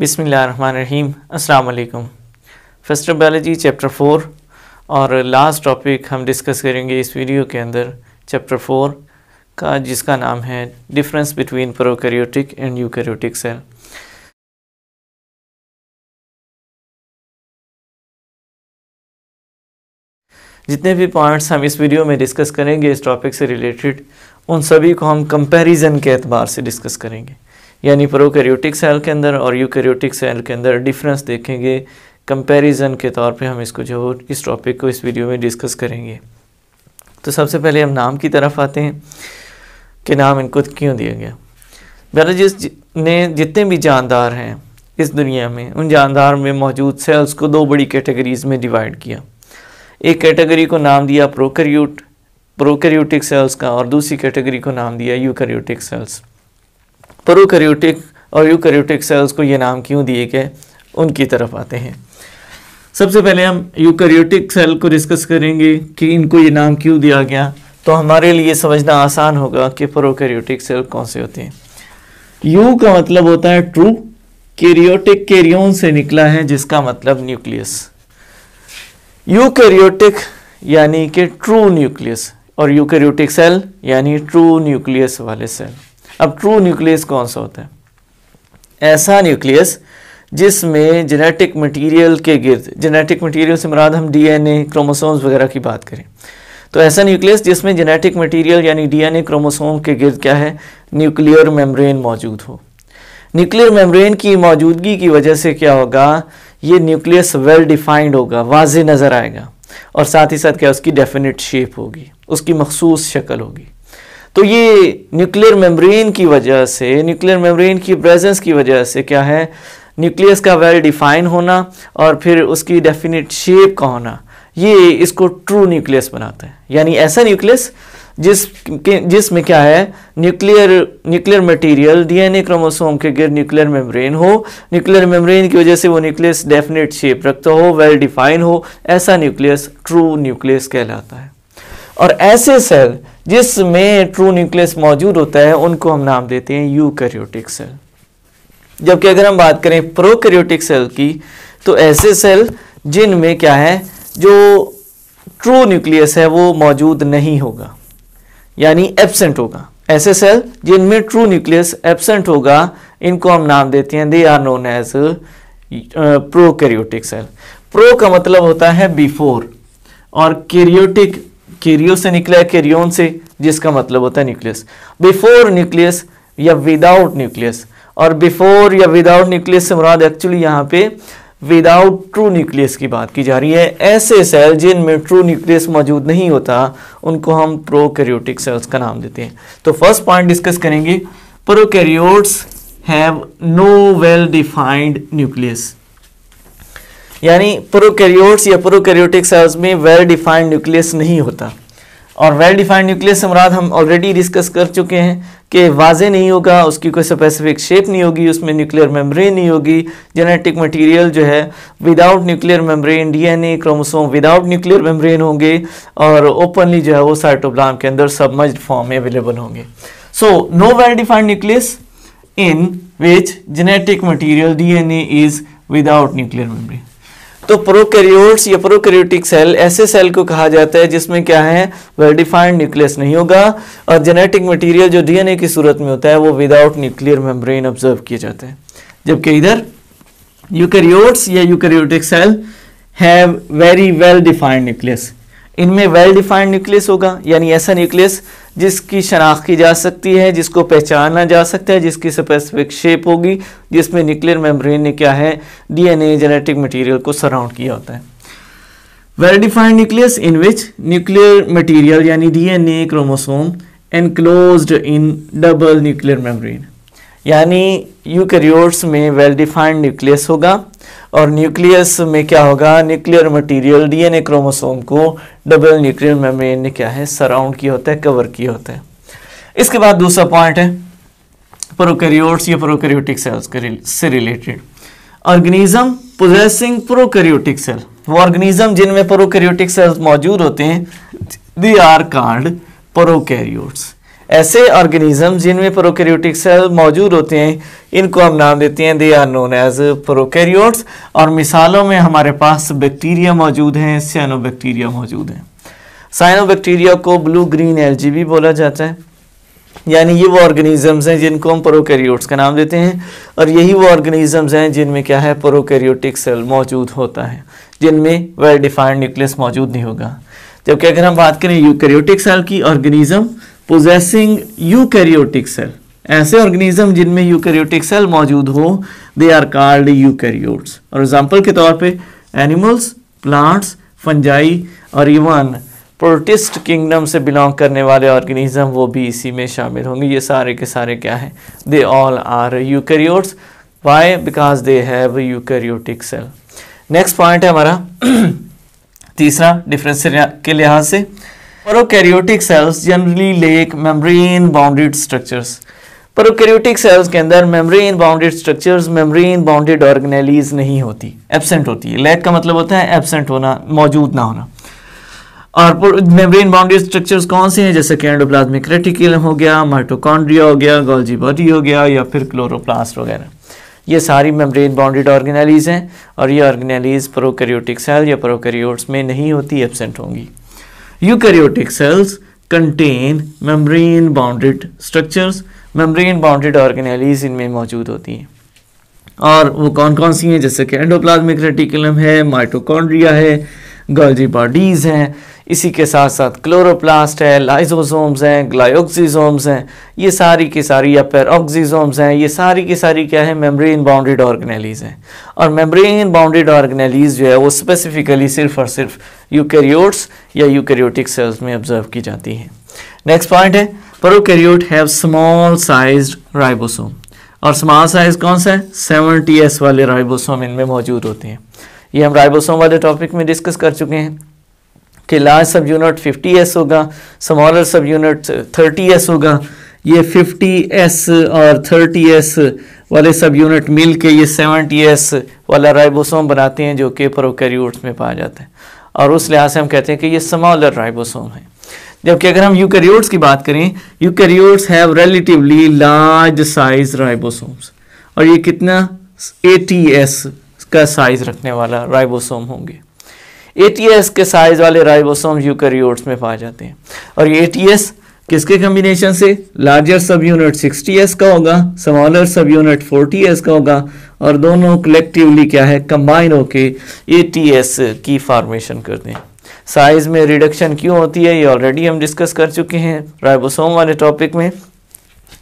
बिसमीम अल्लाम first biology chapter four और लास्ट टॉपिक हम डिस्कस करेंगे इस वीडियो के अंदर चैप्टर फोर का जिसका नाम है difference between prokaryotic and eukaryotic cell जितने भी पॉइंट्स हम इस वीडियो में डिस्कस करेंगे इस टॉपिक से रिलेटेड उन सभी को हम कंपैरिजन के अतबार से डिस्कस करेंगे यानी प्रोकैरियोटिक सेल के अंदर और यूकैरियोटिक सेल के अंदर डिफरेंस देखेंगे कंपैरिजन के तौर पे हम इसको जो इस टॉपिक को इस वीडियो में डिस्कस करेंगे तो सबसे पहले हम नाम की तरफ आते हैं कि नाम इनको क्यों दिया गया बायोलॉजिस्ट ने जितने भी जानदार हैं इस दुनिया में उन जानदार में मौजूद सेल्स को दो बड़ी कैटेगरीज में डिवाइड किया एक कैटेगरी को नाम दिया प्रोकैरियोट प्रोकैरियोटिक सेल्स का और दूसरी कैटेगरी को नाम दिया यूकैरियोटिक सेल्स प्रोकैरियोटिक और यूकैरियोटिक सेल्स को ये नाम क्यों दिए गए उनकी तरफ आते हैं सबसे पहले हम यूकैरियोटिक सेल को डिस्कस करेंगे कि इनको ये नाम क्यों दिया गया तो हमारे लिए समझना आसान होगा कि प्रोकैरियोटिक सेल कौन से होते हैं यू का मतलब होता है ट्रू कैरियोटिक कैरियोन से निकला है जिसका मतलब न्यूक्लियस यूकैरियोटिक यानी कि ट्रू न्यूक्लियस और यूकैरियोटिक सेल यानी ट्रू न्यूक्लियस वाले सेल अब ट्रू न्यूक्लियस कौन सा होता है ऐसा न्यूक्लियस जिसमें जेनेटिक मटेरियल के गिर्द जेनेटिक मटेरियल से मराद हम डीएनए क्रोमोसोम्स वगैरह की बात करें तो ऐसा न्यूक्लियस जिसमें जेनेटिक मटेरियल यानी डीएनए क्रोमोसोम के गिर्द क्या है न्यूक्लियर मेम्ब्रेन मौजूद हो न्यूक्लियर मेम्ब्रेन की मौजूदगी की वजह से क्या होगा ये न्यूक्लियस वेल डिफाइंड होगा वाज नज़र आएगा और साथ ही साथ क्या उसकी डेफिनेट शेप होगी उसकी मखसूस शक्ल होगी तो ये न्यूक्लियर मेम्ब्रेन की वजह से न्यूक्लियर मेम्ब्रेन की प्रेजेंस की वजह से क्या है न्यूक्लियस का वेल डिफाइन होना और फिर उसकी डेफिनेट शेप का होना ये इसको ट्रू न्यूक्लियस बनाता है यानी ऐसा न्यूक्लियस जिस जिसमें क्या है nuclear nuclear material DNA chromosome के गिर न्यूक्लियर मेम्ब्रेन हो न्यूक्लियर मेम्ब्रेन की वजह से वो न्यूक्लियस डेफिनेट शेप रखता हो वेल डिफाइन हो ऐसा न्यूक्लियस ट्रू न्यूक्लियस कहलाता है और ऐसे सेल जिसमें ट्रू न्यूक्लियस मौजूद होता है उनको हम नाम देते हैं यूकैरियोटिक सेल जबकि अगर हम बात करें प्रोकैरियोटिक सेल की तो ऐसे सेल जिनमें क्या है जो ट्रू न्यूक्लियस है वो मौजूद नहीं होगा यानी एबसेंट होगा ऐसे सेल जिनमें ट्रू न्यूक्लियस एबसेंट होगा इनको हम नाम देते हैं they are known as prokaryotic cell pro का मतलब होता है बिफोर और कैरियोटिक केरियो से निकला है केरियोन से जिसका मतलब होता है न्यूक्लियस बिफोर न्यूक्लियस या विदाउट न्यूक्लियस और बिफोर या विदाउट न्यूक्लियस से मुराद एक्चुअली यहाँ पे विदाउट ट्रू न्यूक्लियस की बात की जा रही है ऐसे सेल जिनमें ट्रू न्यूक्लियस मौजूद नहीं होता उनको हम प्रोकैरियोटिक सेल्स का नाम देते हैं तो फर्स्ट पॉइंट डिस्कस करेंगे prokaryotes have no well defined nucleus यानी प्रोकैरियोट्स या प्रोकैरियोटिक सेल्स में वेल डिफाइंड न्यूक्लियस नहीं होता और वेल डिफाइंड न्यूक्लियस मुराद हम ऑलरेडी डिस्कस कर चुके हैं कि वाजे नहीं होगा उसकी कोई स्पेसिफिक शेप नहीं होगी उसमें न्यूक्लियर मेम्ब्रेन नहीं होगी जेनेटिक मटेरियल जो है without nuclear membrane DNA chromosome without nuclear membrane होंगे और ओपनली जो है वो साइटोप्लाज्म के अंदर सबमज फॉर्म में अवेलेबल होंगे so no well defined nucleus in which genetic material a is without nuclear membrane तो प्रोकैरियोट्स या प्रोकैरियोटिक सेल ऐसे सेल को कहा जाता है जिसमें क्या है वेल डिफाइंड न्यूक्लियस नहीं होगा और जेनेटिक मटेरियल जो डीएनए की सूरत में होता है वो विदाउट न्यूक्लियर मेम्ब्रेन ऑब्जर्व किए जाते हैं जबकि इधर यूकैरियोट्स या eukaryotic cell have very well defined nucleus इनमें वेल डिफाइंड न्यूक्लियस होगा यानी ऐसा न्यूक्लियस जिसकी शनाख्त की जा सकती है जिसको पहचाना जा सकता है जिसकी स्पेसिफिक शेप होगी जिसमें न्यूक्लियर मेम्ब्रेन ने क्या है डीएनए जेनेटिक मटेरियल को सराउंड किया होता है well defined nucleus in which nuclear material यानी DNA chromosome enclose in double nuclear membrane यानी यूकैरियोट्स में वेल डिफाइंड न्यूक्लियस होगा और न्यूक्लियस में क्या होगा न्यूक्लियर मटेरियल डीएनए क्रोमोसोम को डबल न्यूक्लियर मेम्ब्रेन ने क्या है सराउंड किया होता है कवर किया होता है इसके बाद दूसरा पॉइंट है प्रोकैरियोट्स या प्रोकैरियोटिक सेल्स से related organism possessing prokaryotic cell वो ऑर्गेनिज्म जिनमें प्रोकैरियोटिक सेल्स मौजूद होते हैं दे आर कार्ड प्रोकैरियोट्स ऐसे ऑर्गेनिज्म जिनमें प्रोकैरियोटिक सेल मौजूद होते हैं इनको हम नाम देते हैं they are known as prokaryotes और मिसालों में हमारे पास बैक्टीरिया मौजूद हैं सैनोबैक्टीरिया मौजूद हैं साइनोबैक्टीरिया को ब्लू ग्रीन एलजी भी बोला जाता है यानी ये वो ऑर्गेनिजम्स हैं जिनको हम प्रोकैरियोट्स का नाम देते हैं और यही वो ऑर्गेनिजम्स हैं जिनमें क्या है प्रोकैरियोटिक सेल मौजूद होता है जिनमें वेल डिफाइंड न्यूक्लियस मौजूद नहीं होगा जबकि अगर हम बात करें यूकैरियोटिक सेल की ऑर्गेनिज्म पोजेसिंग यूकैरियोटिक सेल ऐसे ऑर्गेनिज्म जिनमें यूकैरियोटिक सेल मौजूद हो दे आर कॉल्ड यूकैरियोट्स और एग्जांपल के तौर पे एनिमल्स प्लांट्स फंजाई और इवन प्रोटिस्ट किंगडम से बिलोंग करने वाले ऑर्गेनिज्म वो भी इसी में शामिल होंगे ये सारे के सारे क्या हैं they all are eukaryotes why because they have eukaryotic cell next point है हमारा तीसरा डिफरेंस के लिहाज से prokaryotic cells generally lack membrane bounded structures prokaryotic cells के अंदर membrane bounded structures membrane bounded organelles नहीं होती एबसेंट होती है लेक का मतलब होता है एबसेंट होना मौजूद ना होना और मेम्ब्रेन बाउंडेड स्ट्रक्चर्स कौन से हैं जैसे कि एंडोप्लाज्मिक रेटिकुलम हो गया माइटोकॉन्ड्रिया हो गया गोल्जी बॉडी हो गया या फिर क्लोरोप्लास्ट वगैरह ये सारी मेम्ब्रेन बाउंडेड ऑर्गेनाइलीज हैं और ये ऑर्गेनाइलीज प्रोकैरियोटिक सेल या प्रोकैरियोट्स में नहीं होती एबसेंट होंगी eukaryotic cells contain membrane bounded structures membrane bounded organelles इनमें मौजूद होती हैं और वो कौन कौन सी हैं जैसे कि एंडोप्लाज्मिक रेटिकुलम है माइटोकॉन्ड्रिया है गर्जी बॉडीज़ हैं इसी के साथ साथ क्लोरोप्लास्ट है लाइजोसोम्स हैं ग्लायोक्सीजोम्स हैं ये सारी की सारी या फिर ऑक्सीजोम्स हैं ये सारी की सारी क्या है मेम्ब्रेन बाउंड्रीड ऑर्गेनेलीज हैं और मेम्ब्रेन बाउंड्रीड ऑर्गेनेलीज जो है वो स्पेसिफिकली सिर्फ और सिर्फ यूकेरियोट्स या यूकेरियोटिक सेल्स में ऑब्जर्व की जाती है नेक्स्ट पॉइंट है prokaryote have small size ribosome और स्मॉल साइज कौन सा है सेवन टी एस वाले राइबोसोम इनमें मौजूद होते हैं ये हम राइबोसोम वाले टॉपिक में डिस्कस कर चुके हैं कि लार्ज सब यूनिट एस होगा स्मॉलर सब यूनिट एस होगा ये एस और एस वाले सब यूनिट मिल के ये एस वाला राइबोसोम बनाते हैं जो कि प्रोकैरियोट्स में पाया जाता है और उस लिहाज से हम कहते हैं कि ये स्मॉलर राइबोसोम है जबकि अगर हम यूकैरियोट्स की बात करें eukaryotes have relatively large size ribosomes और ये कितना एस का साइज रखने वाला राइबोसोम होंगे एटीएस के साइज वाले राइबोसोम यूकैरियोट्स में पाए जाते हैं और ये एटीएस किसके कम्बिनेशन से लार्जर सब यूनिट सिक्सटी का होगा स्मॉलर सब यूनिट फोर्टी का होगा और दोनों कलेक्टिवली क्या है कंबाइन होके एटीएस की फॉर्मेशन करते हैं साइज में रिडक्शन क्यों होती है ये ऑलरेडी हम डिस्कस कर चुके हैं राइबोसोम वाले टॉपिक में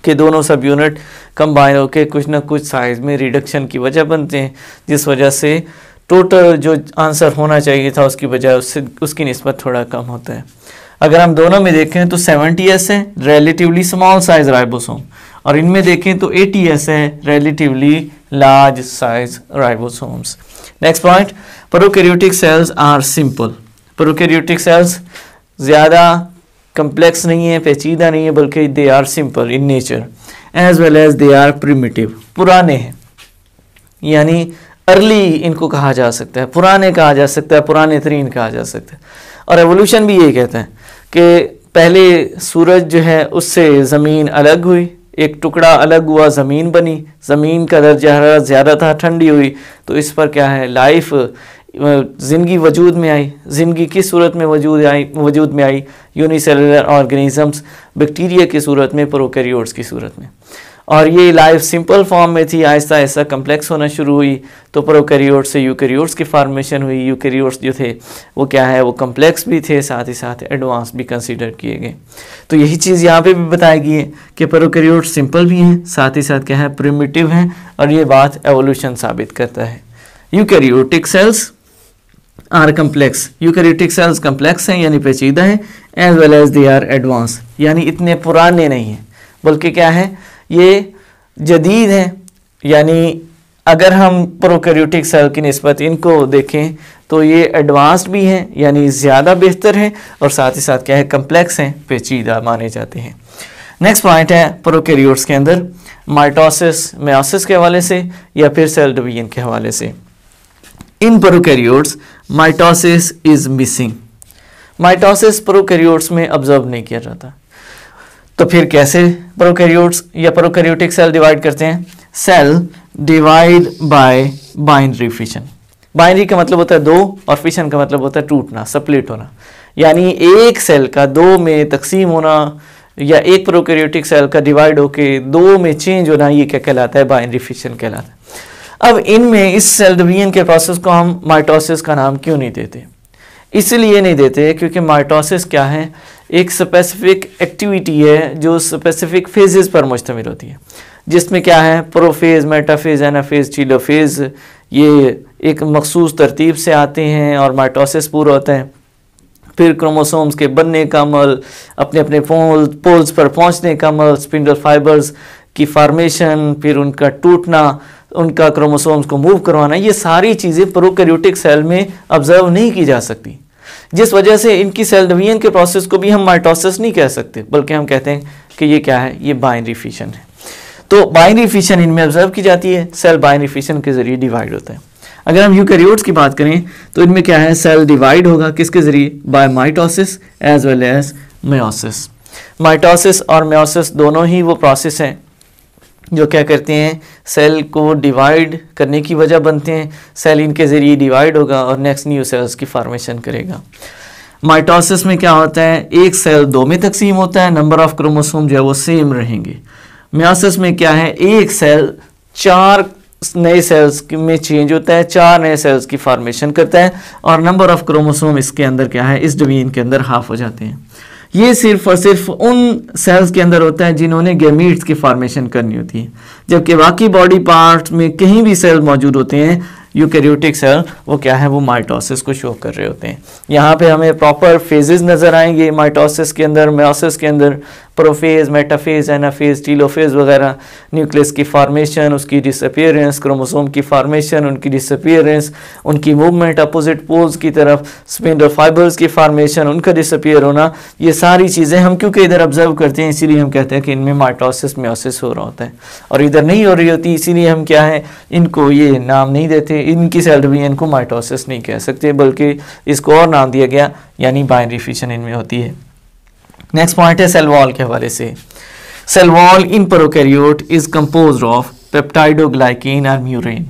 के दोनों सब यूनिट कंबाइन होकर कुछ ना कुछ साइज़ में रिडक्शन की वजह बनते हैं जिस वजह से टोटल जो आंसर होना चाहिए था उसकी बजाय उससे उसकी नस्बत थोड़ा कम होता है अगर हम दोनों में देखें तो सेवेंटी एस है रिलेटिवली स्मॉल साइज राइबोसोम और इनमें देखें तो एटी एस है relatively large size ribosomes next point prokaryotic cells are simple prokaryotic cells ज़्यादा कम्प्लेक्स नहीं है पेचीदा नहीं है बल्कि they are simple in nature as well as they are primitive पुराने हैं यानी अर्ली इनको कहा जा सकता है पुराने कहा जा सकता है पुराने तरीन कहा जा सकता है और एवोल्यूशन भी ये कहते हैं कि पहले सूरज जो है उससे ज़मीन अलग हुई एक टुकड़ा अलग हुआ ज़मीन बनी ज़मीन का दर्जा ज़्यादा था ठंडी हुई तो इस पर क्या है लाइफ ज़िंदगी वजूद में आई ज़िंदगी किस सूरत में वजूद आई वजूद में आई यूनिसेलुलर ऑर्गेनिज़म्स बैक्टीरिया की सूरत में प्रोकैरियोट्स की सूरत में और ये लाइफ सिंपल फॉर्म में थी आहिस्ता आहिस्ता कम्प्लेक्स होना शुरू हुई तो प्रोकैरियोट्स से यूकैरियोट्स की फार्मेशन हुई यूकैरियोट्स जो थे वो क्या है वो कम्प्लेक्स भी थे साथ ही साथ एडवांस भी कंसिडर किए गए तो यही चीज़ यहाँ पर भी बताई गई है कि प्रोकैरियोट्स सिंपल भी हैं साथ ही साथ क्या है प्रिमिटिव हैं और ये बात एवोल्यूशन साबित करता है eukaryotic cells are complex eukaryotic cells complex हैं यानी पेचीदा हैं as well as they are advance यानी इतने पुराने नहीं हैं बल्कि क्या है ये जदीद हैं यानी अगर हम प्रोकैरियोटिक सेल की नस्बत इनको देखें तो ये एडवांस्ड भी हैं यानी ज़्यादा बेहतर हैं और साथ ही साथ क्या है कम्प्लेक्स हैं पेचीदा माने जाते हैं नेक्स्ट पॉइंट है प्रोकैरियोट्स के अंदर माइटोसिस म्योसिस के हवाले से या फिर सेल डिवीजन के हवाले से in prokaryotes mitosis is missing mitosis prokaryotes में ऑब्जर्व नहीं किया जाता तो फिर कैसे प्रोकैरियोट्स या प्रोकैरियोटिक सेल डिवाइड करते हैं cell divide by binary fission binary का मतलब होता है दो और फिशन का मतलब होता है टूटना सप्लिट होना यानी एक सेल का दो में तकसीम होना या एक प्रोकैरियोटिक सेल का डिवाइड होके दो में चेंज होना ये क्या कहलाता है बाइनरी फिशन कहलाता है अब इनमें इस सेल डिवीजन के प्रोसेस को हम माइटोसिस का नाम क्यों नहीं देते इसलिए नहीं देते क्योंकि माइटोसिस क्या है एक स्पेसिफिक एक्टिविटी है जो स्पेसिफिक फेजेस पर मुश्तमिल होती है जिसमें क्या है प्रोफेज मेटाफेज एनाफेज चीलोफेज ये एक मखसूस तरतीब से आते हैं और माइटोसिस पूरा होता है फिर क्रोमोसोम्स के बनने का अमल अपने अपने पोल पोल्स पर पहुंचने का अमल स्पिंडल फाइबर्स की फार्मेशन फिर उनका टूटना उनका क्रोमोसोम्स को मूव करवाना ये सारी चीज़ें प्रोकैरियोटिक सेल में ऑब्जर्व नहीं की जा सकती जिस वजह से इनकी सेल डिवीजन के प्रोसेस को भी हम माइटोसिस नहीं कह सकते बल्कि हम कहते हैं कि ये क्या है ये बाइनरी फिशन है तो बाइनरी फिशन इनमें ऑब्जर्व की जाती है सेल बाइनरी फिशन के जरिए डिवाइड होता है अगर हम यूकैरियोट्स की बात करें तो इनमें क्या है सेल डिवाइड होगा किसके जरिए by mitosis as well as meiosis mitosis और मेोसिस दोनों ही वो प्रोसेस हैं जो क्या करते हैं सेल को डिवाइड करने की वजह बनते हैं सेल इनके ज़रिए डिवाइड होगा और नेक्स्ट न्यू सेल्स की फार्मेशन करेगा माइटोसिस में क्या होता है एक सेल दो में तकसीम होता है नंबर ऑफ क्रोमोसोम जो है वो सेम रहेंगे म्यासिस में क्या है एक सेल चार नए सेल्स में चेंज होता है चार नए सेल्स की फार्मेशन करता है और नंबर ऑफ क्रोमोसोम इसके अंदर क्या है इस डोमेन के अंदर हाफ हो जाते हैं ये सिर्फ और सिर्फ उन सेल्स के अंदर होता है जिन्होंने गेमीट्स की फॉर्मेशन करनी होती है जबकि बाकी बॉडी पार्ट्स में कहीं भी सेल मौजूद होते हैं यूकेरियोटिक सेल वो क्या है वो माइटोसिस को शो कर रहे होते हैं यहाँ पे हमें प्रॉपर फेजेस नज़र आएंगे माइटोसिस के अंदर मेसिस के अंदर प्रोफेज मेटाफेज एनाफेज टीलोफेज वगैरह न्यूक्लियस की फार्मेशन उसकी डिसअपियरेंस क्रोमोसोम की फार्मेशन उनकी डिसअपियरेंस उनकी मूवमेंट अपोजिट पोल्स की तरफ स्पिंडल फाइबर्स की फार्मेशन उनका डिसअपियर होना ये सारी चीज़ें हम क्योंकि इधर ऑब्जर्व करते हैं इसीलिए हम कहते हैं कि इनमें माइटोसिस म्योसिस हो रहा होता है और इधर नहीं हो रही होती इसीलिए हम क्या है इनको ये नाम नहीं देते इनकी सैलरी इनको माइटोसिस नहीं कह सकते बल्कि इसको और नाम दिया गया यानी बाइनरी फिशन इनमें होती है नेक्स्ट पॉइंट है सेल वॉल के हवाले से cell wall in prokaryote is composed of peptidoglycan और म्यूरेन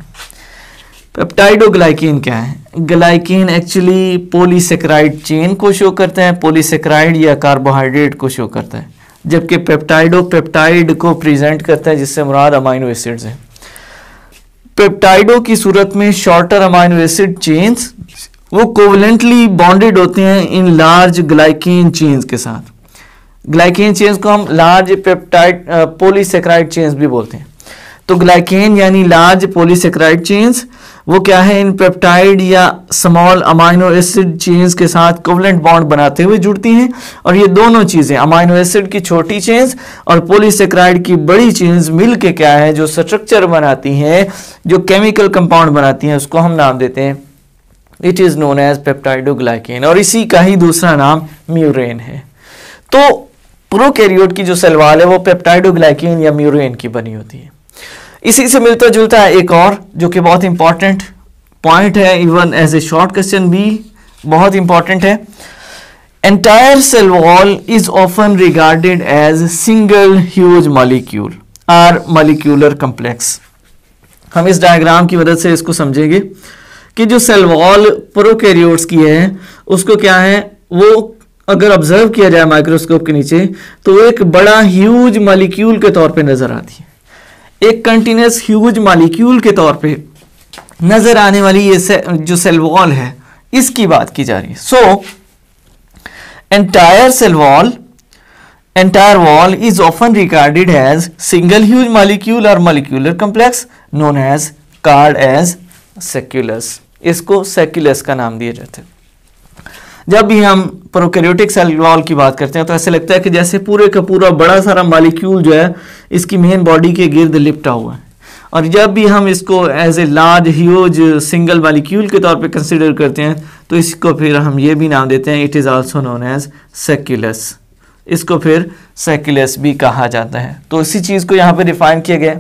पेप्टाइडोग्लाइकिन क्या है ग्लाइकिन एक्चुअली पोलीसेक्राइड चेन को शो करते हैं पोलीसेक्राइड या कार्बोहाइड्रेट को शो करता है जबकि पेप्टाइडो पेप्टाइड को प्रेजेंट करता है जिससे मुराद अमाइनो एसिड्स हैं पेप्टाइडो की सूरत में शॉर्टर अमाइनो एसिड चेन्स वो कोवलेंटली बॉन्डेड होते हैं इन लार्ज ग्लाइकिन चेन्स के साथ ग्लाइकेन चेन्स को हम लार्ज पेप्टाइड पोलीसेक्राइड चेन्स भी बोलते हैं तो ग्लाइकेन यानी लार्ज पोलीसेक्राइड चेन्स वो क्या है इन पेप्टाइड या स्मॉल अमाइनो एसिड चेन्स के साथ कोवलेंट बॉन्ड बनाते हुए जुड़ती हैं और ये दोनों चीज़ें अमाइनो एसिड की छोटी चेन्स और पोलीसेक्राइड की बड़ी चेन्स मिल के क्या है जो स्ट्रक्चर बनाती हैं जो केमिकल कंपाउंड बनाती हैं उसको हम नाम देते हैं it is known as peptidoglycan और इसी का ही दूसरा नाम म्यूरेन है तो प्रोकैरियोट की जो सेलवाल है वो पेप्टाइडोग्लाइकिन या म्यूरोन की बनी होती है इसी से मिलता जुलता है एक और जो कि बहुत इंपॉर्टेंट पॉइंट है even as a short question भी बहुत इंपॉर्टेंट है entire cell wall is often regarded as single huge molecule or molecular complex हम इस डायग्राम की मदद से इसको समझेंगे कि जो सेल वॉल प्रोकैरियोट्स की है उसको क्या है वो अगर ऑब्जर्व किया जाए माइक्रोस्कोप के नीचे तो एक बड़ा ह्यूज मालिक्यूल के तौर पे नज़र आती है एक कंटिन्यूस ह्यूज मालिक्यूल के तौर पे नज़र आने वाली ये से, जो सेल वॉल है इसकी बात की जा रही है so entire cell wall entire wall is often recorded as single huge molecule और molecular complex known as called as sacculus इसको सेक्यूलस का नाम दिया जाता है जब भी हम प्रोकैरियोटिक सेल वॉल की बात करते हैं तो ऐसे लगता है कि जैसे पूरे का पूरा बड़ा सारा मालिक्यूल जो है इसकी मेन बॉडी के गिर्द लिपटा हुआ है और जब भी हम इसको as a large huge single molecule के तौर पे कंसिडर करते हैं तो इसको फिर हम ये भी नाम देते हैं it is also known as sacculus इसको फिर सेक्यूलस भी कहा जाता है तो इसी चीज़ को यहाँ पर डिफाइन किया गया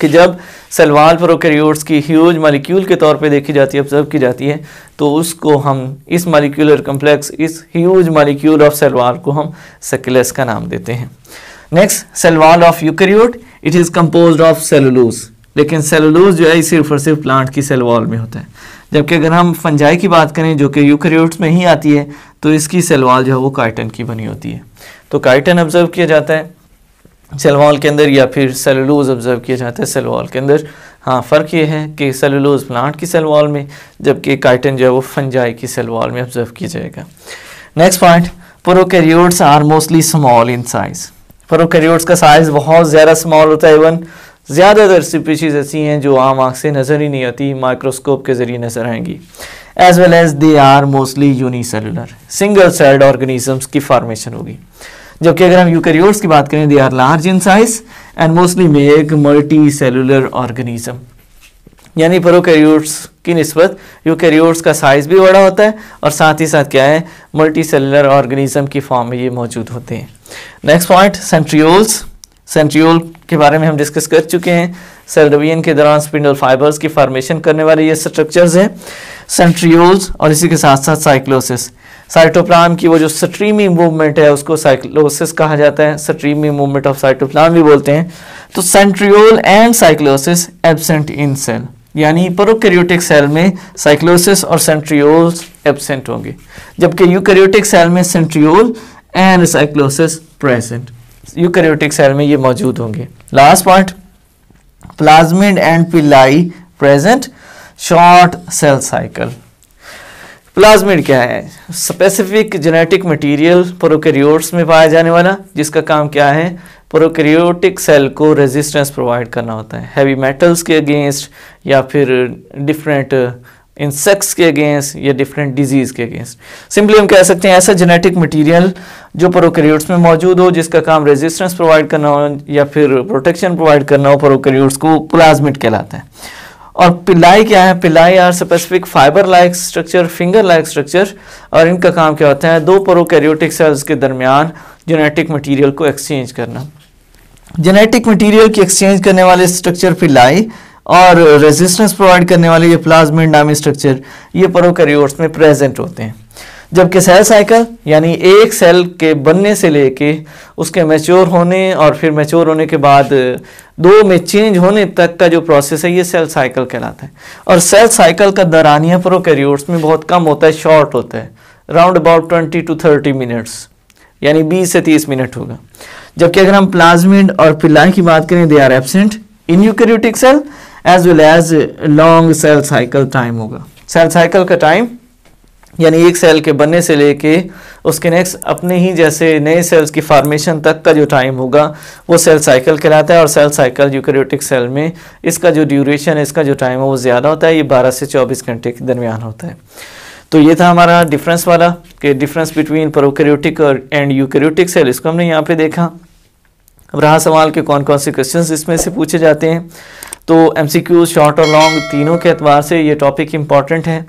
कि जब सलवाल प्रोकैरियोट्स की ह्यूज मालिक्यूल के तौर पे देखी जाती है ऑब्जर्व की जाती है तो उसको हम इस मालिक्यूलर कम्प्लेक्स इस ह्यूज मालिक्यूल ऑफ सेलवाल को हम सकलस का नाम देते हैं next cell wall of eukaryote it is compose of cellulose लेकिन सेलुलूज जो है सिर्फ और सिर्फ प्लांट की सेलवाल में होता है जबकि अगर हम फंजाई की बात करें जो कि यूकैरियोट्स में ही आती है तो इसकी सेलवाल जो है वो काइटन की बनी होती है तो काइटन ऑब्जर्व किया जाता है सेल वॉल के अंदर या फिर सेलुलोज ऑब्जर्व किया जाता है सेल वॉल के अंदर हाँ फ़र्क ये है कि सेलुलोज प्लांट की सेल वॉल में जबकि काइटन जो है वो फंजाई की सेल वॉल में ऑब्जर्व किया जाएगा next point prokaryotes are mostly small in size prokaryotes का साइज़ बहुत ज़्यादा स्मॉल होता है इवन ज़्यादातर स्पीशीज़ ऐसी हैं जो आम आँख से नज़र ही नहीं आती माइक्रोस्कोप के ज़रिए नज़र आएंगी as well as they are mostly unicellular single celled organisms की फार्मेशन होगी जबकि अगर हम यूकैरियोट्स की बात करें they are large in size and mostly make multicellular organism यानी प्रोकैरियोट्स की नस्बत यूकैरियोट्स का साइज़ भी बड़ा होता है और साथ ही साथ क्या है मल्टी सेलुलर ऑर्गेनिज्म की फॉर्म में ये मौजूद होते हैं नेक्स्ट पॉइंट सेंट्रियोल्स सेंट्रियोल के बारे में हम डिस्कस कर चुके हैं सेलडवियन के दौरान स्पिंडल फाइबर्स की फॉर्मेशन करने वाले ये स्ट्रक्चर्स हैं सेंट्रियोल्स और इसी के साथ साथ साइक्लोसिस साइटोप्लाम की वो जो स्ट्रीमी मूवमेंट है उसको साइक्लोसिस कहा जाता है स्ट्रीमी मूवमेंट ऑफ साइटोप्लाम भी बोलते हैं तो centriole and cyclosis absent in cell यानी प्रोकैरियोटिक सेल में साइक्लोसिस और सेंट्रियोल्स एबसेंट होंगे जबकि यूकैरियोटिक सेल में centriole and cyclosis present eukaryotic cell में ये मौजूद होंगे last point plasmid and pili present short cell cycle plasmid क्या है स्पेसिफिक जेनेटिक मटेरियल प्रोकैरियोट्स में पाया जाने वाला जिसका काम क्या है प्रोकैरियोटिक सेल को रेजिस्टेंस प्रोवाइड करना होता है हैवी मेटल्स के अगेंस्ट या फिर डिफरेंट इंसेक्ट्स uh, के अगेंस्ट या डिफरेंट डिजीज के अगेंस्ट सिंपली हम कह सकते हैं ऐसा जेनेटिक मटेरियल जो प्रोकैरियोट्स में मौजूद हो जिसका काम रेजिस्टेंस प्रोवाइड करना हो या फिर प्रोटेक्शन प्रोवाइड करना हो प्रोकैरियोट्स को प्लाज्मिड कहलाता है और पिलाई क्या है pili are specific fibre like structure finger like structure और इनका काम क्या होता है दो प्रोकैरियोटिक सेल्स के दरमियान जेनेटिक मटेरियल को एक्सचेंज करना जेनेटिक मटेरियल की एक्सचेंज करने वाले स्ट्रक्चर पिलाई और रेजिस्टेंस प्रोवाइड करने वाले ये प्लाज्मिड नामी स्ट्रक्चर ये प्रोकैरियोट्स में प्रेजेंट होते हैं जबकि सेल साइकिल यानी एक सेल के बनने से लेके उसके मैच्योर होने और फिर मैच्योर होने के बाद दो में चेंज होने तक का जो प्रोसेस है ये सेल साइकिल कहलाता है और सेल साइकिल का दरानिया प्रोकैरियोट्स में बहुत कम होता है शॉर्ट होता है round about twenty to thirty minutes यानी बीस से तीस मिनट होगा जबकि अगर हम प्लाज्मिड और पिलाए की बात करें they are absent in eukaryotic cell as well as long cell cycle time होगा सेल साइकिल का टाइम यानी एक सेल के बनने से लेके उसके नेक्स्ट अपने ही जैसे नए सेल्स की फार्मेशन तक का जो टाइम होगा वो सेल साइकिल कहलाता है और सेल साइकिल यूक्रियोटिक सेल में इसका जो ड्यूरेशन है इसका जो टाइम है वो ज़्यादा होता है ये 12 से 24 घंटे के दरमियान होता है तो ये था हमारा डिफरेंस वाला कि डिफरेंस बिटवीन प्रोकैरियोटिक और एंड यूक्रियोटिक सेल इसको हमने यहाँ पर देखा अब रहा सवाल के कौन कौन से क्वेश्चन इसमें से पूछे जाते हैं तो एम शॉर्ट और लॉन्ग तीनों के अतबार से ये टॉपिक इम्पॉर्टेंट है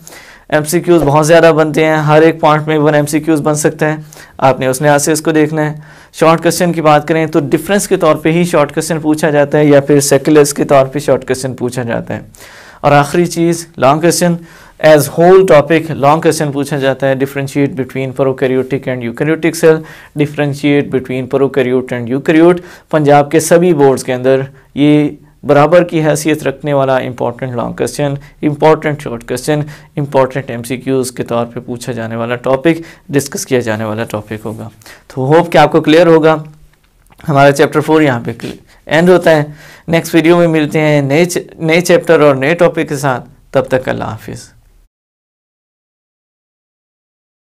एम सी क्यूज़ बहुत ज़्यादा बनते हैं हर एक पॉइंट में वन एम सी क्यूज़ बन सकते हैं आपने उसने लिहाज से इसको देखना है शॉर्ट क्वेश्चन की बात करें तो डिफरेंस के तौर पे ही शॉर्ट क्वेश्चन पूछा जाता है या फिर सेकुलर्स के तौर पे शॉर्ट क्वेश्चन पूछा जाता है और आखिरी चीज़ long question as whole topic long question पूछा जाता है differentiate between prokaryotic and eukaryotic cell differentiate between prokaryote and eukaryote Punjab के सभी बोर्ड्स के अंदर ये बराबर की हैसियत रखने वाला important long question important short question important MCQs के तौर पे पूछा जाने वाला टॉपिक डिस्कस किया जाने वाला टॉपिक होगा तो होप कि आपको क्लियर होगा हमारा चैप्टर फोर यहाँ पे एंड होता है नेक्स्ट वीडियो में मिलते हैं नए नए चैप्टर और नए टॉपिक के साथ तब तक अल्लाह हाफिज़